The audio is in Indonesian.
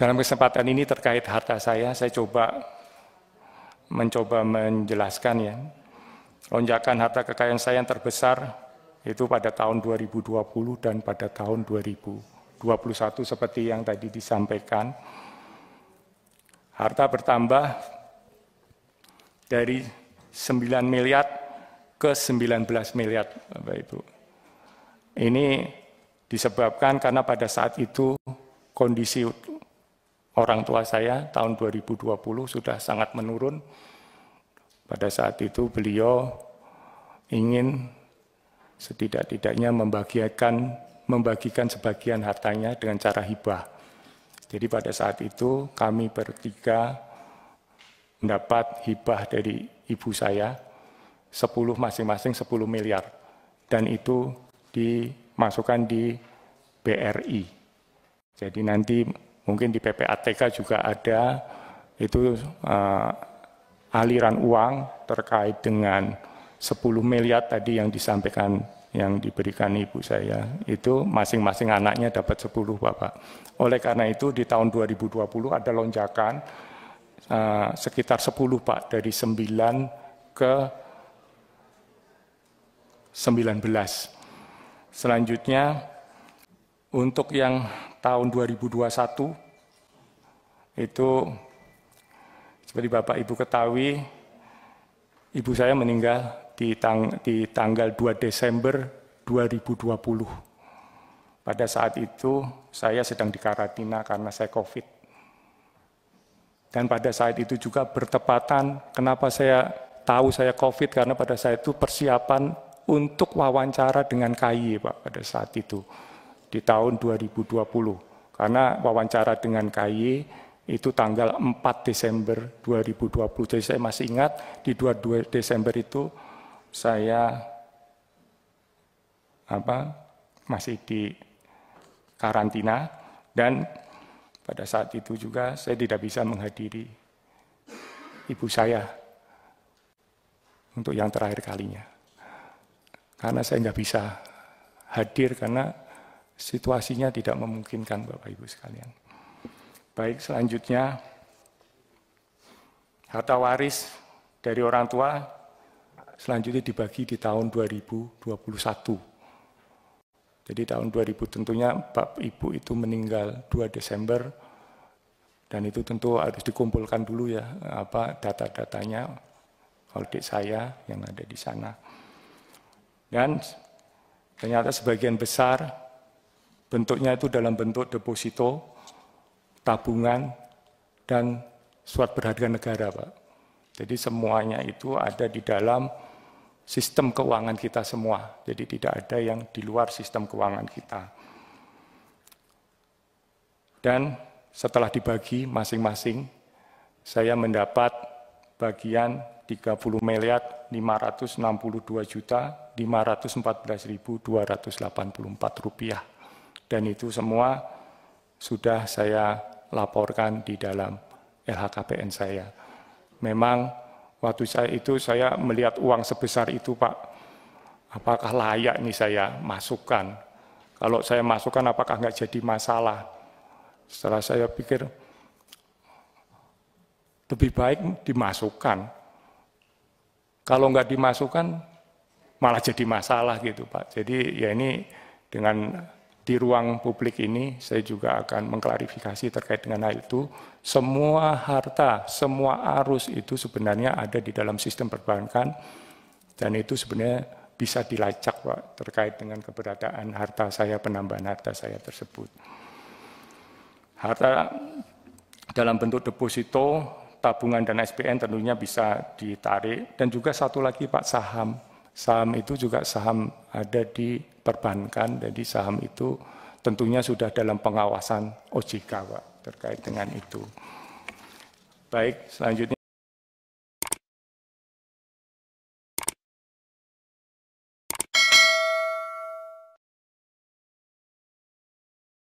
Dalam kesempatan ini terkait harta saya, saya coba mencoba menjelaskan ya. Lonjakan harta kekayaan saya yang terbesar itu pada tahun 2020 dan pada tahun 2021 seperti yang tadi disampaikan. Harta bertambah dari 9 miliar ke 19 miliar, Bapak Ibu. Ini disebabkan karena pada saat itu kondisi orang tua saya tahun 2020 sudah sangat menurun. Pada saat itu beliau ingin setidak-tidaknya membagikan membagikan sebagian hartanya dengan cara hibah. Jadi pada saat itu kami bertiga mendapat hibah dari ibu saya 10 masing-masing 10 miliar dan itu dimasukkan di BRI. Jadi nanti mungkin di PPATK juga ada itu uh, aliran uang terkait dengan 10 miliar tadi yang disampaikan yang diberikan ibu saya itu masing-masing anaknya dapat 10 Bapak. Oleh karena itu di tahun 2020 ada lonjakan uh, sekitar 10 Pak dari 9 ke 19. Selanjutnya untuk yang tahun 2021 itu seperti Bapak Ibu ketahui, ibu saya meninggal di, tang di tanggal 2 Desember 2020. Pada saat itu saya sedang di karantina karena saya COVID. Dan pada saat itu juga bertepatan kenapa saya tahu saya COVID karena pada saat itu persiapan untuk wawancara dengan KAI Pak pada saat itu di tahun 2020. Karena wawancara dengan KY itu tanggal 4 Desember 2020. Jadi saya masih ingat di 22 Desember itu saya apa masih di karantina dan pada saat itu juga saya tidak bisa menghadiri ibu saya untuk yang terakhir kalinya karena saya nggak bisa hadir karena situasinya tidak memungkinkan Bapak Ibu sekalian. Baik, selanjutnya harta waris dari orang tua selanjutnya dibagi di tahun 2021. Jadi tahun 2000 tentunya Bapak Ibu itu meninggal 2 Desember dan itu tentu harus dikumpulkan dulu ya apa data-datanya audit saya yang ada di sana. Dan ternyata sebagian besar Bentuknya itu dalam bentuk deposito, tabungan, dan surat berharga negara, Pak. Jadi semuanya itu ada di dalam sistem keuangan kita semua. Jadi tidak ada yang di luar sistem keuangan kita. Dan setelah dibagi masing-masing, saya mendapat bagian 30 miliar 562 juta 514.284 rupiah dan itu semua sudah saya laporkan di dalam LHKPN saya. Memang waktu saya itu saya melihat uang sebesar itu Pak, apakah layak nih saya masukkan? Kalau saya masukkan apakah nggak jadi masalah? Setelah saya pikir lebih baik dimasukkan. Kalau nggak dimasukkan malah jadi masalah gitu Pak. Jadi ya ini dengan di ruang publik ini saya juga akan mengklarifikasi terkait dengan hal itu. Semua harta, semua arus itu sebenarnya ada di dalam sistem perbankan dan itu sebenarnya bisa dilacak Pak terkait dengan keberadaan harta saya, penambahan harta saya tersebut. Harta dalam bentuk deposito, tabungan dan SPN tentunya bisa ditarik dan juga satu lagi Pak saham. Saham itu juga saham ada di perbankan, jadi saham itu tentunya sudah dalam pengawasan OJK Pak, terkait dengan itu. Baik, selanjutnya.